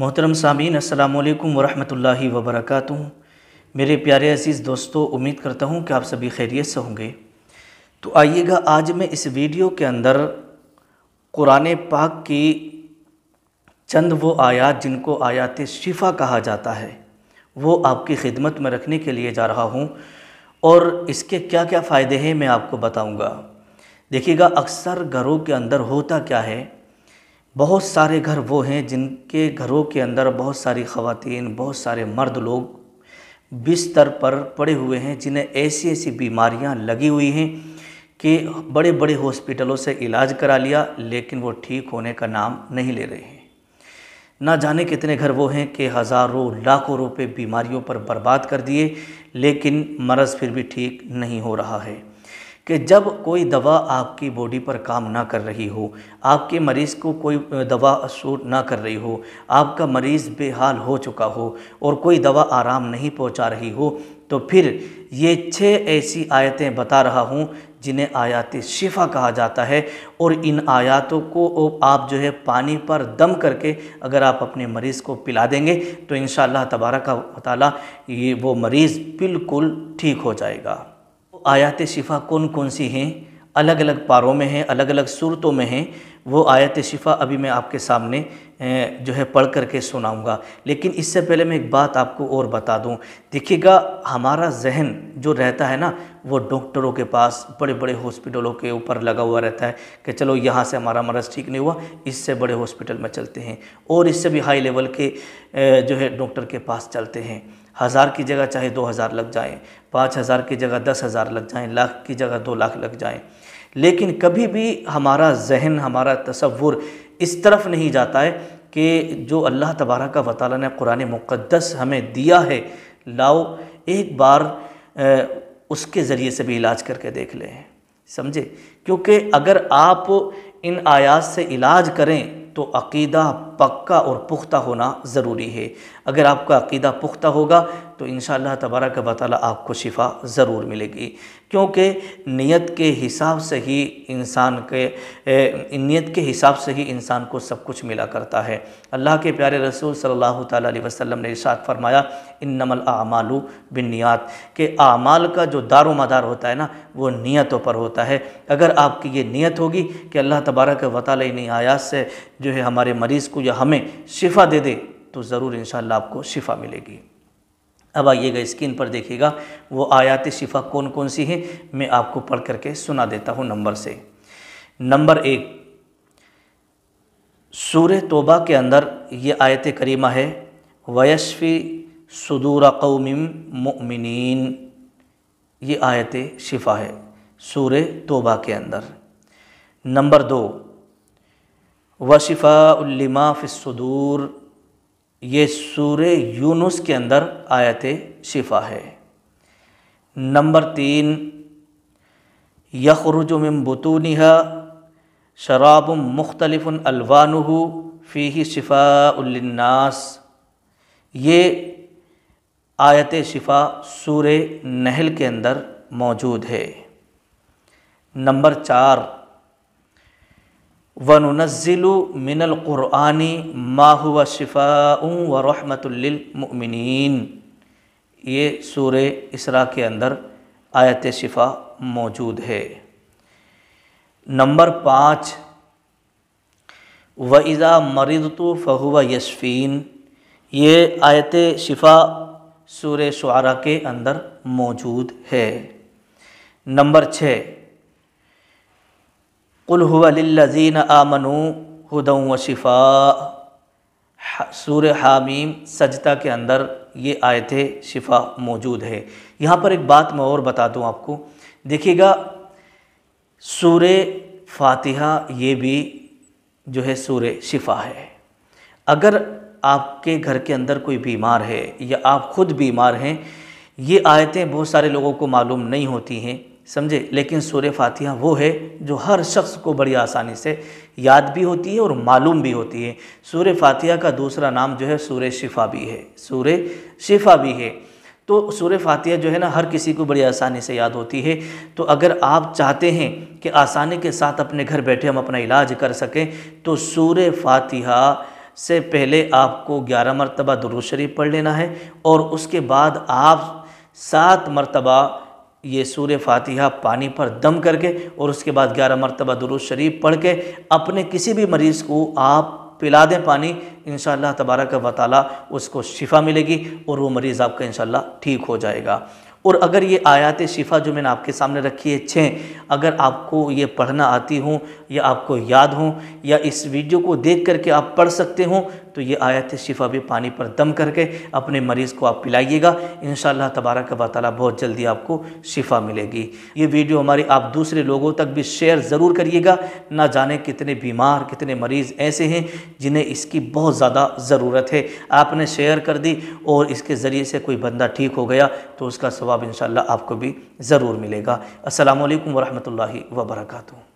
मोहतरम सामीन अल्लाम वरहमल वबरक मेरे प्यारे अज़ीज़ दोस्तों उम्मीद करता हूँ कि आप सभी खैरियत से होंगे तो आइएगा आज मैं इस वीडियो के अंदर कुरान पाक की चंद वो आयात जिनको आयात शिफा कहा जाता है वो आपकी खिदमत में रखने के लिए जा रहा हूँ और इसके क्या क्या फ़ायदे हैं मैं आपको बताऊँगा देखिएगा अक्सर घरों के अंदर होता क्या है बहुत सारे घर वो हैं जिनके घरों के अंदर बहुत सारी खातन बहुत सारे मर्द लोग बिस्तर पर पड़े हुए हैं जिन्हें ऐसी ऐसी बीमारियां लगी हुई हैं कि बड़े बड़े हॉस्पिटलों से इलाज करा लिया लेकिन वो ठीक होने का नाम नहीं ले रहे हैं ना जाने कितने घर वो हैं कि हज़ारों लाखों रुपए बीमारियों पर बर्बाद कर दिए लेकिन मरज फिर भी ठीक नहीं हो रहा है कि जब कोई दवा आपकी बॉडी पर काम ना कर रही हो आपके मरीज़ को कोई दवा सूट ना कर रही हो आपका मरीज़ बेहाल हो चुका हो और कोई दवा आराम नहीं पहुंचा रही हो तो फिर ये छः ऐसी आयतें बता रहा हूँ जिन्हें आयात शिफा कहा जाता है और इन आयातों को आप जो है पानी पर दम करके अगर आप अपने मरीज़ को पिला देंगे तो इन शबारक ये वो मरीज़ बिल्कुल ठीक हो जाएगा आयत शिफा कौन कौन सी हैं अलग अलग पारों में हैं अलग अलग सूरतों में हैं वो आयत शिफा अभी मैं आपके सामने जो है पढ़ कर के सुनाऊँगा लेकिन इससे पहले मैं एक बात आपको और बता दूँ देखिएगा हमारा जहन जो रहता है ना वो डॉक्टरों के पास बड़े बड़े हॉस्पिटलों के ऊपर लगा हुआ रहता है कि चलो यहाँ से हमारा मर्ज़ ठीक नहीं हुआ इससे बड़े हॉस्पिटल में चलते हैं और इससे भी हाई लेवल के जो है डॉक्टर के पास चलते हैं हज़ार की जगह चाहे दो हज़ार लग जाए पाँच हज़ार की जगह दस हज़ार लग जाए लाख की जगह दो लाख लग जाए लेकिन कभी भी हमारा जहन हमारा तस्वुर इस तरफ नहीं जाता है कि जो अल्लाह तबारा का वाली ने कुरान मुक़दस हमें दिया है लाओ एक बार उसके ज़रिए से भी इलाज करके देख लें समझे क्योंकि अगर आप इन आयात से इलाज करें तो अकीदा पक्का और पुख्ता होना ज़रूरी है अगर आपका अकीदा पुख्ता होगा तो इन तबारा का बताल आपको शिफा ज़रूर मिलेगी क्योंकि नियत के हिसाब से ही इंसान के नियत के हिसाब से ही इंसान को सब कुछ मिला करता है अल्लाह के प्यारे रसूल सल्लल्लाहु अलैहि वसल्लम ने इशात फरमाया इन नमल आमालू बिन नियात के आमाल का जो दारो मदार होता है ना वो नियतों पर होता है अगर आपकी ये नियत होगी कि अल्लाह तबारक वाली इन आयात से जो है हमारे मरीज़ को या हमें शिफा दे दे तो ज़रूर इन आपको शिफा मिलेगी अब आइएगा स्क्रीन पर देखिएगा वो आयात शिफा कौन कौन सी है मैं आपको पढ़ करके सुना देता हूँ नंबर से नंबर एक सूर तोबा के अंदर ये आयत करीमा है वयशफ़ी सदूर कौमिम मुमिन ये आयत शिफा है सूर तोबा के अंदर नंबर दो वशिफ़ा उल्लिमा फ़िसदूर ये सूर यूनुस के अंदर आयत शिफा है नंबर तीन यखरुजुम बतूनहा शराब मुख्तलिफ़ फ़ी फ़ी शिफा उल्नास ये आयत शिफा सूर नहल के अंदर मौजूद है नंबर चार वनुनज़िलु मिनल क़ुरानी माहुआ शिफ़ाऊ व रहमतमिन ये सूर इसरा के अंदर आयत शिफा मौजूद है नंबर पाँच व इज़ा मरीदतु फ़हुआ यशफ़ीन ये आयत शिफा सूर शुरा के अंदर मौजूद है नंबर छः कुलहुआलजीन आमनु हद व शिफा सूर हामीम सजता के अंदर ये आयत शिफा मौजूद है यहाँ पर एक बात मैं और बता दूँ आपको देखिएगा सूर फातिहा ये भी जो है सूर शिफा है अगर आपके घर के अंदर कोई बीमार है या आप खुद बीमार हैं ये आयतें बहुत सारे लोगों को मालूम नहीं होती हैं समझे लेकिन सूर्य फातिहा वो है जो हर शख्स को बड़ी आसानी से याद भी होती है और मालूम भी होती है सूर्य फातिहा का दूसरा नाम जो है सूर्य शिफा भी है सूर्य शिफा भी है तो सूर्य फातिहा जो है ना हर किसी को बड़ी आसानी से याद होती है तो अगर आप चाहते हैं कि आसानी के साथ अपने घर बैठे हम अपना इलाज कर सकें तो सूर्य फातिहा से पहले आपको ग्यारह मरतबा दुरुशरीफ पढ़ लेना है और उसके बाद आप सात मरतबा ये सूर्य फातिहा पानी पर दम करके और उसके बाद ग्यारह मरतबा दुरुज शरीफ पढ़ के अपने किसी भी मरीज़ को आप पिला दें पानी इन तबारक का वाली उसको शिफा मिलेगी और वो मरीज़ आपका इन ठीक हो जाएगा और अगर ये आयात शिफा जो मैंने आपके सामने रखी है छः अगर आपको ये पढ़ना आती हूँ या आपको याद हूँ या इस वीडियो को देख करके आप पढ़ सकते हों तो ये आयत शिफा भी पानी पर दम करके अपने मरीज़ को आप पिलाइएगा इन तबारक का ताली बहुत जल्दी आपको शिफा मिलेगी ये वीडियो हमारी आप दूसरे लोगों तक भी शेयर ज़रूर करिएगा ना जाने कितने बीमार कितने मरीज़ ऐसे हैं जिन्हें इसकी बहुत ज़्यादा ज़रूरत है आपने शेयर कर दी और इसके ज़रिए से कोई बंदा ठीक हो गया तो उसका स्वाब इन आपको भी ज़रूर मिलेगा असल वरहमल वर्का